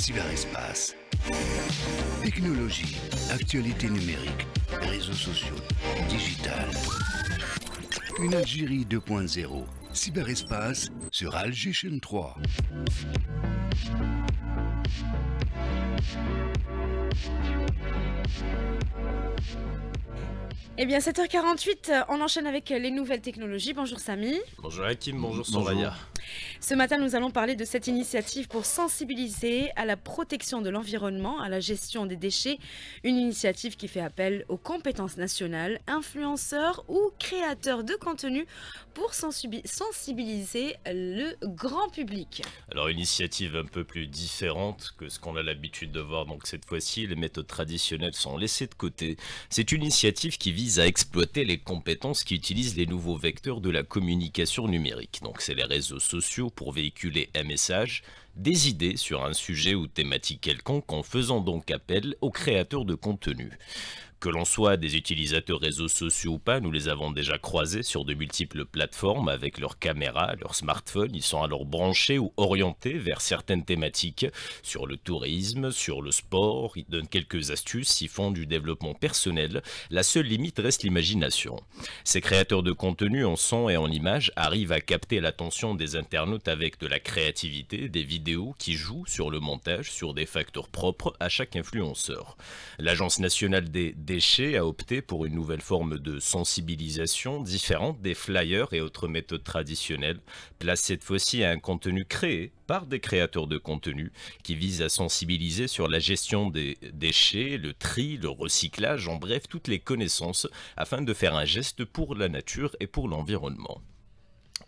cyberespace. Technologie, actualité numérique, réseaux sociaux, digital. Une Algérie 2.0, cyberespace sur Algéchaîne 3. Eh bien, 7h48, euh, on enchaîne avec euh, les nouvelles technologies. Bonjour Samy. Bonjour Hakim, bonjour Soraya. Ce matin, nous allons parler de cette initiative pour sensibiliser à la protection de l'environnement, à la gestion des déchets. Une initiative qui fait appel aux compétences nationales, influenceurs ou créateurs de contenu pour sensibiliser le grand public. Alors, une initiative un peu plus différente que ce qu'on a l'habitude de voir. Donc, cette fois-ci, les méthodes traditionnelles sont laissées de côté. C'est une initiative qui vise à exploiter les compétences qui utilisent les nouveaux vecteurs de la communication numérique. Donc c'est les réseaux sociaux pour véhiculer un message, des idées sur un sujet ou thématique quelconque en faisant donc appel aux créateurs de contenu. Que l'on soit des utilisateurs réseaux sociaux ou pas, nous les avons déjà croisés sur de multiples plateformes avec leurs caméras, leurs smartphones. Ils sont alors branchés ou orientés vers certaines thématiques sur le tourisme, sur le sport. Ils donnent quelques astuces, ils font du développement personnel. La seule limite reste l'imagination. Ces créateurs de contenu en son et en image arrivent à capter l'attention des internautes avec de la créativité, des vidéos qui jouent sur le montage, sur des facteurs propres à chaque influenceur. L'Agence nationale des Déchets a opté pour une nouvelle forme de sensibilisation différente des flyers et autres méthodes traditionnelles, place cette fois-ci à un contenu créé par des créateurs de contenu qui visent à sensibiliser sur la gestion des déchets, le tri, le recyclage, en bref toutes les connaissances afin de faire un geste pour la nature et pour l'environnement.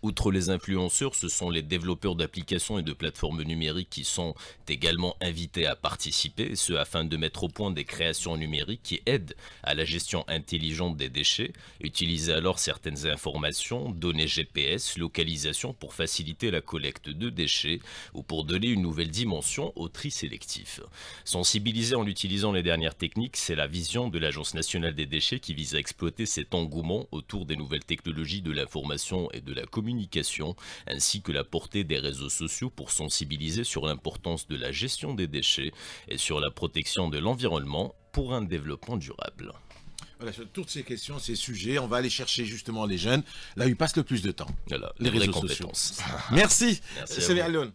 Outre les influenceurs, ce sont les développeurs d'applications et de plateformes numériques qui sont également invités à participer, ce afin de mettre au point des créations numériques qui aident à la gestion intelligente des déchets, utiliser alors certaines informations, données GPS, localisation pour faciliter la collecte de déchets ou pour donner une nouvelle dimension au tri sélectif. Sensibiliser en utilisant les dernières techniques, c'est la vision de l'Agence nationale des déchets qui vise à exploiter cet engouement autour des nouvelles technologies de l'information et de la communication communication, ainsi que la portée des réseaux sociaux pour sensibiliser sur l'importance de la gestion des déchets et sur la protection de l'environnement pour un développement durable. Voilà, sur toutes ces questions, ces sujets, on va aller chercher justement les jeunes, là où ils passent le plus de temps. Voilà, les, réseaux sociaux. Merci, Merci